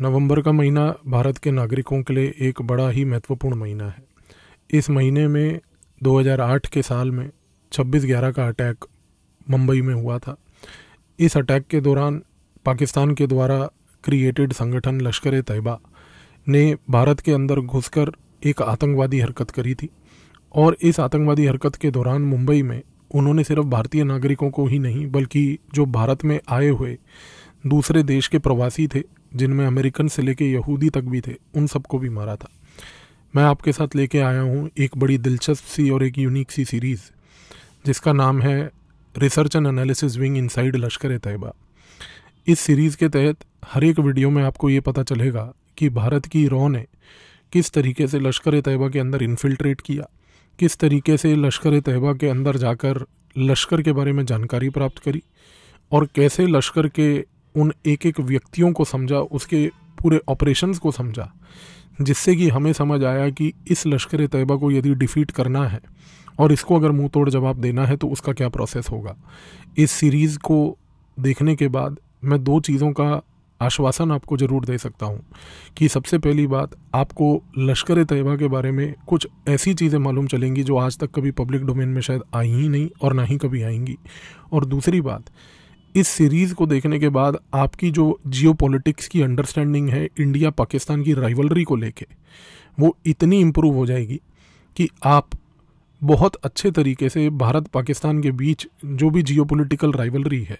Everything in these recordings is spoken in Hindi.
नवंबर का महीना भारत के नागरिकों के लिए एक बड़ा ही महत्वपूर्ण महीना है इस महीने में 2008 के साल में 26 ग्यारह का अटैक मुंबई में हुआ था इस अटैक के दौरान पाकिस्तान के द्वारा क्रिएटेड संगठन लश्कर तैयबा ने भारत के अंदर घुसकर एक आतंकवादी हरकत करी थी और इस आतंकवादी हरकत के दौरान मुंबई में उन्होंने सिर्फ भारतीय नागरिकों को ही नहीं बल्कि जो भारत में आए हुए दूसरे देश के प्रवासी थे जिनमें अमेरिकन से लेके यहूदी तक भी थे उन सबको भी मारा था मैं आपके साथ लेके आया हूँ एक बड़ी दिलचस्प सी और एक यूनिक सी सीरीज़ जिसका नाम है research and analysis wing inside Lashkar Taiba इस सीरीज़ के तहत हर एक वीडियो में आपको ये पता चलेगा कि भारत की रॉ ने किस तरीके से लश्कर तैयबा के अंदर इन्फिल्ट्रेट किया किस तरीके से लश्कर तैयबा के अंदर जाकर लश्कर के बारे में जानकारी प्राप्त करी और कैसे लश्कर के उन एक एक व्यक्तियों को समझा उसके पूरे ऑपरेशंस को समझा जिससे कि हमें समझ आया कि इस लश्कर तैयबा को यदि डिफ़ीट करना है और इसको अगर मुंह तोड़ जवाब देना है तो उसका क्या प्रोसेस होगा इस सीरीज़ को देखने के बाद मैं दो चीज़ों का आश्वासन आपको ज़रूर दे सकता हूँ कि सबसे पहली बात आपको लश्कर तैयबा के बारे में कुछ ऐसी चीज़ें मालूम चलेंगी जो आज तक कभी पब्लिक डोमेन में शायद आई ही नहीं और ना ही कभी आएंगी और दूसरी बात इस सीरीज़ को देखने के बाद आपकी जो जियो की अंडरस्टैंडिंग है इंडिया पाकिस्तान की राइवलरी को लेके वो इतनी इम्प्रूव हो जाएगी कि आप बहुत अच्छे तरीके से भारत पाकिस्तान के बीच जो भी जियो पोलिटिकल राइवलरी है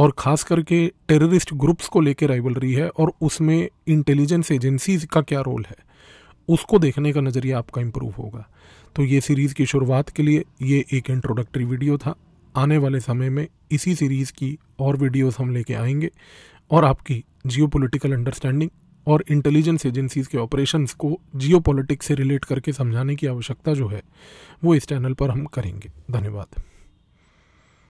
और ख़ास करके टेररिस्ट ग्रुप्स को लेकर राइवलरी है और उसमें इंटेलिजेंस एजेंसीज का क्या रोल है उसको देखने का नज़रिया आपका इम्प्रूव होगा तो ये सीरीज़ की शुरुआत के लिए ये एक इंट्रोडक्टरी वीडियो था आने वाले समय में इसी सीरीज़ की और वीडियोस हम लेके आएंगे और आपकी जियो पोलिटिकल अंडरस्टैंडिंग और इंटेलिजेंस एजेंसीज़ के ऑपरेशंस को जियो से रिलेट करके समझाने की आवश्यकता जो है वो इस चैनल पर हम करेंगे धन्यवाद